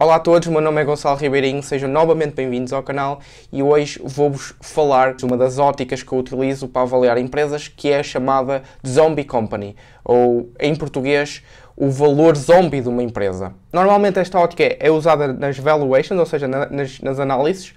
Olá a todos, meu nome é Gonçalo Ribeirinho, sejam novamente bem-vindos ao canal e hoje vou-vos falar de uma das óticas que eu utilizo para avaliar empresas, que é a chamada Zombie Company, ou em português, o valor zombie de uma empresa. Normalmente esta ótica é usada nas valuations, ou seja, nas, nas análises,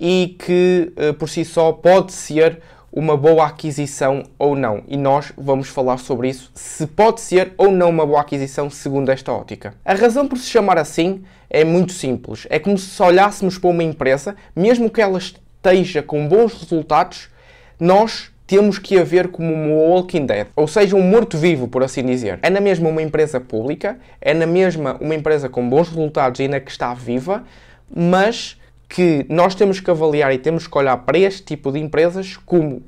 e que eh, por si só pode ser uma boa aquisição ou não. E nós vamos falar sobre isso, se pode ser ou não uma boa aquisição segundo esta ótica. A razão por se chamar assim é muito simples. É como se olhássemos para uma empresa, mesmo que ela esteja com bons resultados, nós temos que a ver como um Walking Dead, ou seja, um morto-vivo, por assim dizer. É na mesma uma empresa pública, é na mesma uma empresa com bons resultados e ainda que está viva, mas que nós temos que avaliar e temos que olhar para este tipo de empresas como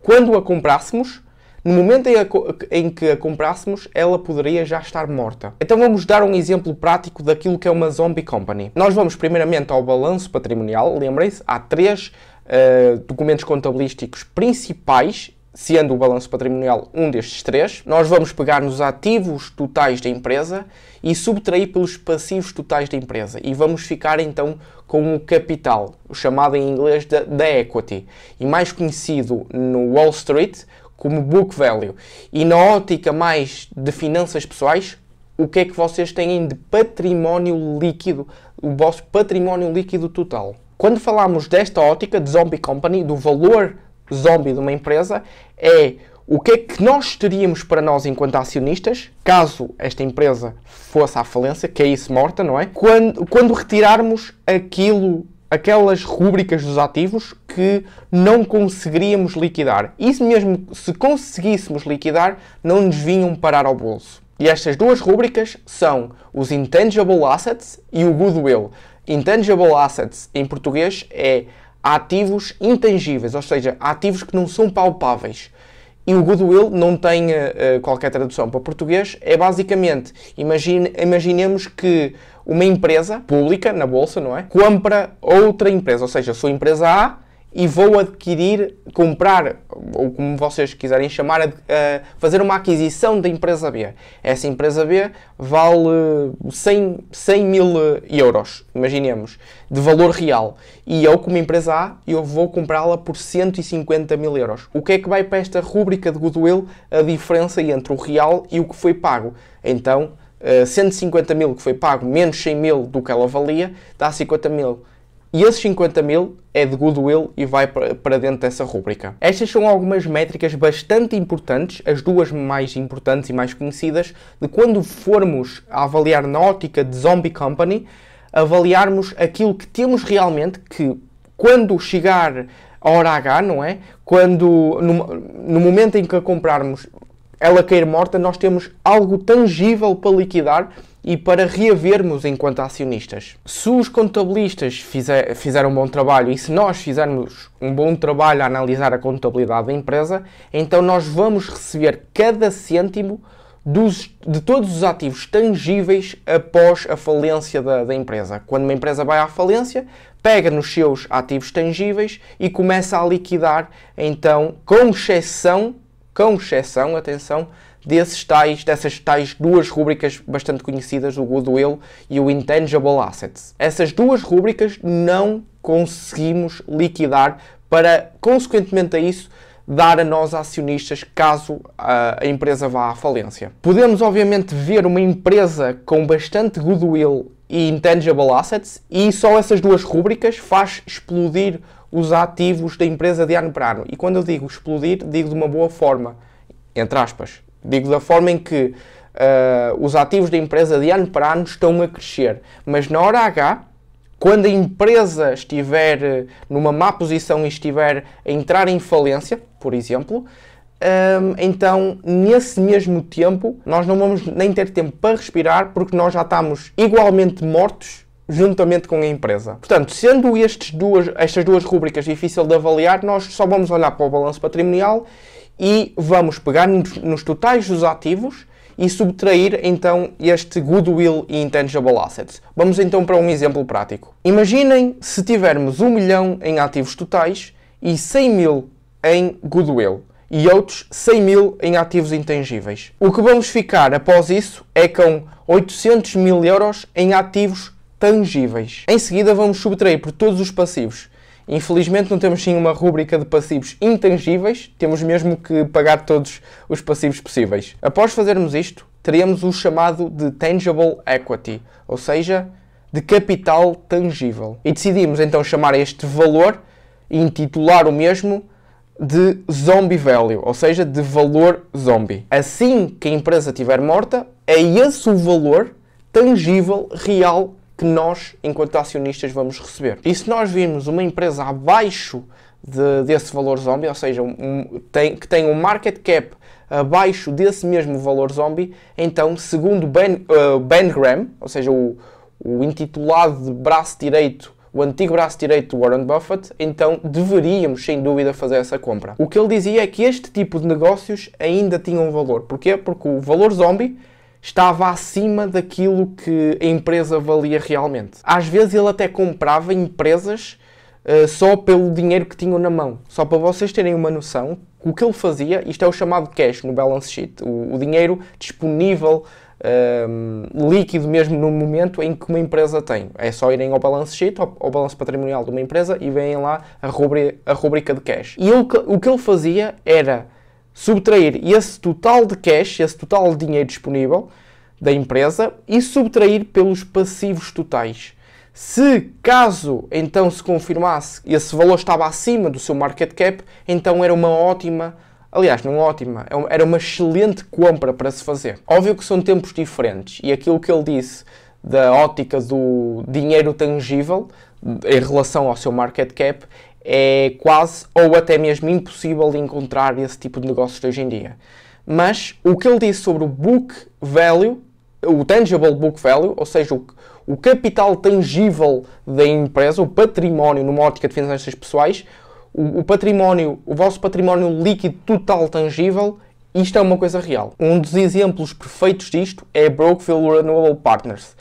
quando a comprássemos, no momento em, a, em que a comprássemos, ela poderia já estar morta. Então vamos dar um exemplo prático daquilo que é uma zombie company. Nós vamos primeiramente ao balanço patrimonial, lembrem-se, há três uh, documentos contabilísticos principais sendo o balanço patrimonial um destes três, nós vamos pegar nos ativos totais da empresa e subtrair pelos passivos totais da empresa e vamos ficar então com o capital, o chamado em inglês da equity, e mais conhecido no Wall Street como book value. E na ótica mais de finanças pessoais, o que é que vocês têm de património líquido, o vosso património líquido total? Quando falamos desta ótica de Zombie Company, do valor zombie de uma empresa é o que é que nós teríamos para nós enquanto acionistas, caso esta empresa fosse à falência, que é isso morta, não é? Quando, quando retirarmos aquilo, aquelas rúbricas dos ativos que não conseguiríamos liquidar. E mesmo se conseguíssemos liquidar, não nos vinham parar ao bolso. E estas duas rúbricas são os Intangible Assets e o Goodwill. Intangible Assets, em português, é ativos intangíveis, ou seja, ativos que não são palpáveis. E o goodwill não tem uh, qualquer tradução para português, é basicamente, imagine, imaginemos que uma empresa pública na bolsa, não é? Compra outra empresa, ou seja, a sua empresa A e vou adquirir, comprar, ou como vocês quiserem chamar, eh, fazer uma aquisição da empresa B. Essa empresa B vale 100, eh, 100 mil euros, imaginemos, de valor real. E eu, como empresa A, eu vou comprá-la por 150 mil euros. O que é que vai para esta rúbrica de Goodwill a diferença entre o real e o que foi pago? Então, 150 eh, mil que foi pago menos 100 mil do que ela valia, dá 50 mil. E esses 50 mil é de goodwill e vai para dentro dessa rúbrica. Estas são algumas métricas bastante importantes, as duas mais importantes e mais conhecidas, de quando formos a avaliar na ótica de Zombie Company, avaliarmos aquilo que temos realmente, que quando chegar a hora H, não é? Quando, no, no momento em que a comprarmos, ela cair morta, nós temos algo tangível para liquidar e para reavermos enquanto acionistas. Se os contabilistas fizer, fizeram um bom trabalho e se nós fizermos um bom trabalho a analisar a contabilidade da empresa, então nós vamos receber cada cêntimo dos, de todos os ativos tangíveis após a falência da, da empresa. Quando uma empresa vai à falência, pega nos seus ativos tangíveis e começa a liquidar, então, com exceção com exceção, atenção, desses tais, dessas tais duas rúbricas bastante conhecidas, o Goodwill e o Intangible Assets. Essas duas rúbricas não conseguimos liquidar para, consequentemente a isso, dar a nós acionistas caso a empresa vá à falência. Podemos obviamente ver uma empresa com bastante goodwill e intangible assets e só essas duas rúbricas faz explodir os ativos da empresa de ano para ano. E quando eu digo explodir, digo de uma boa forma, entre aspas. Digo da forma em que uh, os ativos da empresa de ano para ano estão a crescer. Mas na hora H, quando a empresa estiver eh, numa má posição e estiver a entrar em falência, por exemplo, um, ehm, então nesse mesmo tempo nós não vamos nem ter tempo para respirar porque nós já estamos igualmente mortos juntamente com a empresa. Portanto, sendo duas, estas duas rubricas difíceis de avaliar, nós só vamos olhar para o balanço patrimonial e vamos pegar nos, totais dos ativos e subtrair então este goodwill e intangible assets. Vamos então para um exemplo prático. Imaginem se tivermos 1 milhão em ativos totais e 100 mil em goodwill e outros 100 mil em ativos intangíveis. O que vamos ficar após isso é com 800 mil euros em ativos tangíveis. Em seguida, vamos subtrair por todos os passivos. Infelizmente não temos sim uma rúbrica de passivos intangíveis, temos mesmo que pagar todos os passivos possíveis. Após fazermos isto, teremos o chamado de Tangible Equity, ou seja, de capital tangível. E decidimos então chamar este valor e intitular o mesmo de Zombie Value, ou seja, de valor zombie. Assim que a empresa estiver morta, é esse o valor tangível, real, que nós, enquanto acionistas, vamos receber. E se nós virmos uma empresa abaixo de, desse valor zombie, ou seja, um, tem, que tem um market cap abaixo desse mesmo valor zombie, então, segundo Ben, uh, ben Graham, ou seja, o, o intitulado de braço direito o antigo braço direito do Warren Buffett, então deveríamos sem dúvida fazer essa compra. O que ele dizia é que este tipo de negócios ainda tinham valor. Porquê? Porque o valor zombie estava acima daquilo que a empresa valia realmente. Às vezes ele até comprava empresas uh, só pelo dinheiro que tinham na mão. Só para vocês terem uma noção, o que ele fazia, isto é o chamado cash no balance sheet, o, o dinheiro disponível ehm, líquido mesmo no momento em que uma empresa tem. É só irem ao balance sheet, ao, ao balanço patrimonial de uma empresa e veem lá a, rubri, a rubrica de cash. E ele, o que ele fazia era subtrair esse total de cash, esse total de dinheiro disponível da empresa e subtrair pelos passivos totais. Se caso então se confirmasse esse valor estava acima do seu market cap, então era uma ótima, aliás, não ótima, é era uma excelente compra para se fazer. Óbvio que são tempos diferentes e aquilo que ele disse da ótica do dinheiro tangível em relação ao seu market cap, é quase ou até mesmo impossível encontrar esse tipo de negócios hoje em dia. Mas o que ele disse sobre o book value, o tangible book value, ou seja, o, o capital tangível da empresa, o património, numa ótica de finanças pessoais, o, o património, o vosso património líquido total tangível, isto é uma coisa real. Um dos exemplos perfeitos disto é a Brookfield Renewable Partners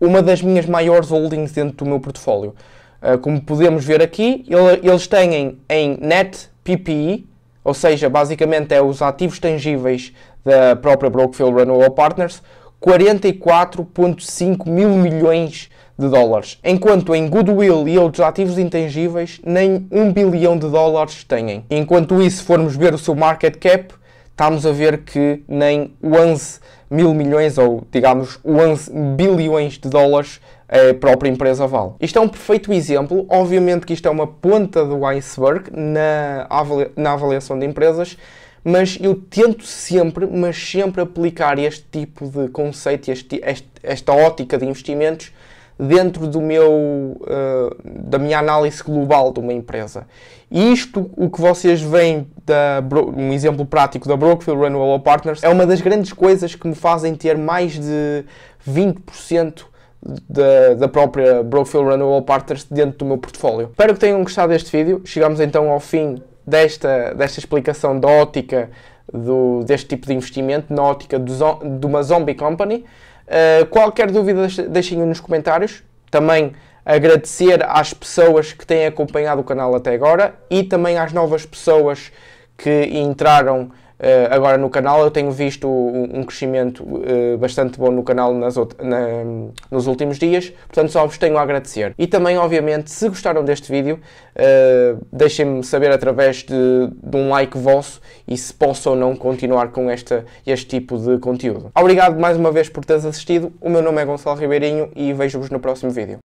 uma das minhas maiores holdings dentro do meu portfólio. Uh, como podemos ver aqui, ele, eles têm em net PPE, ou seja, basicamente é os ativos tangíveis da própria Brookfield Renewable Partners, 44,5 mil milhões de dólares, enquanto em goodwill e outros ativos intangíveis nem 1 bilhão de dólares têm. Enquanto isso, formos ver o seu market cap, estamos a ver que nem 11 mil milhões, ou digamos 11 bilhões de dólares, a própria empresa vale. Isto é um perfeito exemplo, obviamente que isto é uma ponta do iceberg na, avalia na avaliação de empresas, mas eu tento sempre, mas sempre aplicar este tipo de conceito, este, este, esta ótica de investimentos dentro do meu, uh, da minha análise global de uma empresa. E isto, o que vocês veem, da, um exemplo prático da Brookfield Renewable Partners, é uma das grandes coisas que me fazem ter mais de 20% da, da, própria Brookfield Renewable Partners dentro do meu portfólio. Espero que tenham gostado deste vídeo. Chegamos então ao fim desta, desta explicação da ótica do, deste tipo de investimento, na ótica do, de uma zombie company. Eh, qualquer dúvida deixem nos comentários. Também agradecer às pessoas que têm acompanhado o canal até agora e também às novas pessoas que entraram eh, agora no canal eu tenho visto um, crescimento eh, bastante bom no canal nas, na, nos últimos dias, portanto só vos tenho a agradecer. E também, obviamente, se gostaram deste vídeo, eh, deixem-me saber através de, de, um like vosso e se posso ou não continuar com esta, este tipo de conteúdo. Obrigado mais uma vez por teres assistido, o meu nome é Gonçalo Ribeirinho e vejo-vos no próximo vídeo.